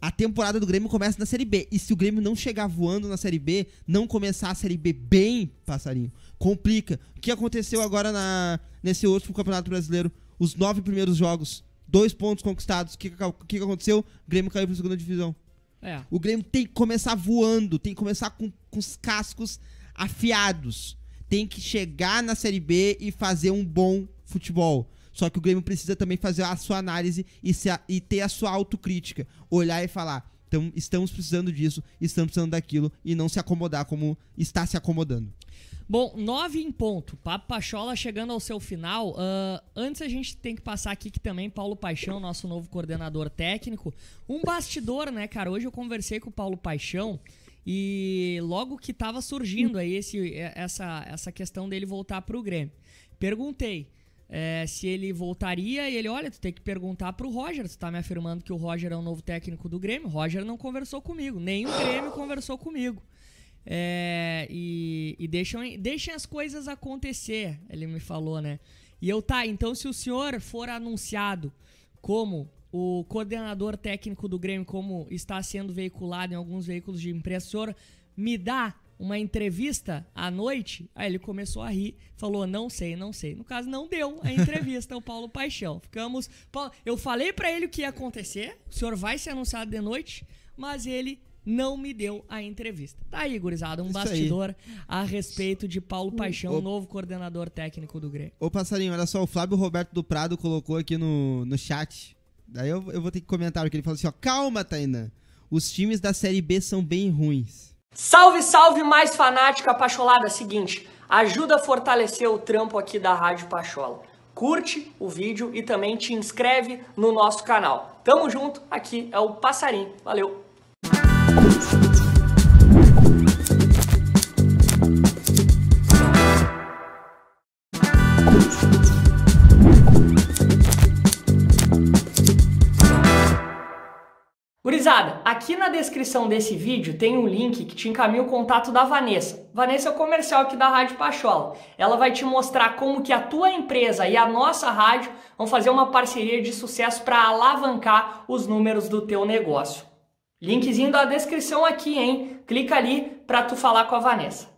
A temporada do Grêmio começa na Série B. E se o Grêmio não chegar voando na Série B, não começar a Série B bem, passarinho, complica. O que aconteceu agora na, nesse último Campeonato Brasileiro? Os nove primeiros jogos, dois pontos conquistados. O que, que, que aconteceu? O Grêmio caiu para a segunda divisão. É. O Grêmio tem que começar voando, tem que começar com, com os cascos afiados tem que chegar na Série B e fazer um bom futebol. Só que o Grêmio precisa também fazer a sua análise e, a, e ter a sua autocrítica. Olhar e falar: então, estamos precisando disso, estamos precisando daquilo, e não se acomodar como está se acomodando. Bom, nove em ponto. Papo Pachola chegando ao seu final. Uh, antes a gente tem que passar aqui que também Paulo Paixão, nosso novo coordenador técnico. Um bastidor, né, cara? Hoje eu conversei com o Paulo Paixão. E logo que estava surgindo aí esse, é, essa, essa questão dele voltar para o Grêmio. Perguntei é, se ele voltaria e ele, olha, tu tem que perguntar para o Roger. Tu está me afirmando que o Roger é o novo técnico do Grêmio. Roger não conversou comigo, nem o Grêmio conversou comigo. É, e e deixem, deixem as coisas acontecer, ele me falou, né? E eu, tá, então se o senhor for anunciado como o coordenador técnico do Grêmio, como está sendo veiculado em alguns veículos de impressora, me dá uma entrevista à noite, aí ele começou a rir, falou: "Não sei, não sei". No caso não deu a entrevista o Paulo Paixão. Ficamos, eu falei para ele o que ia acontecer, o senhor vai ser anunciado de noite, mas ele não me deu a entrevista. Tá aí, gurizada, um Isso bastidor aí. a respeito de Paulo Paixão, o, o, novo coordenador técnico do Grêmio. Ô, passarinho, olha só, o Flávio Roberto do Prado colocou aqui no, no chat Daí eu, eu vou ter que comentar, que ele falou assim, ó, calma, Tainan. Os times da Série B são bem ruins. Salve, salve, mais fanática apaixonada. É seguinte, ajuda a fortalecer o trampo aqui da Rádio Pachola. Curte o vídeo e também te inscreve no nosso canal. Tamo junto, aqui é o passarim Valeu! Gurizada, aqui na descrição desse vídeo tem um link que te encaminha o contato da Vanessa. Vanessa é o comercial aqui da Rádio Pachola. Ela vai te mostrar como que a tua empresa e a nossa rádio vão fazer uma parceria de sucesso para alavancar os números do teu negócio. Linkzinho da descrição aqui, hein? Clica ali para tu falar com a Vanessa.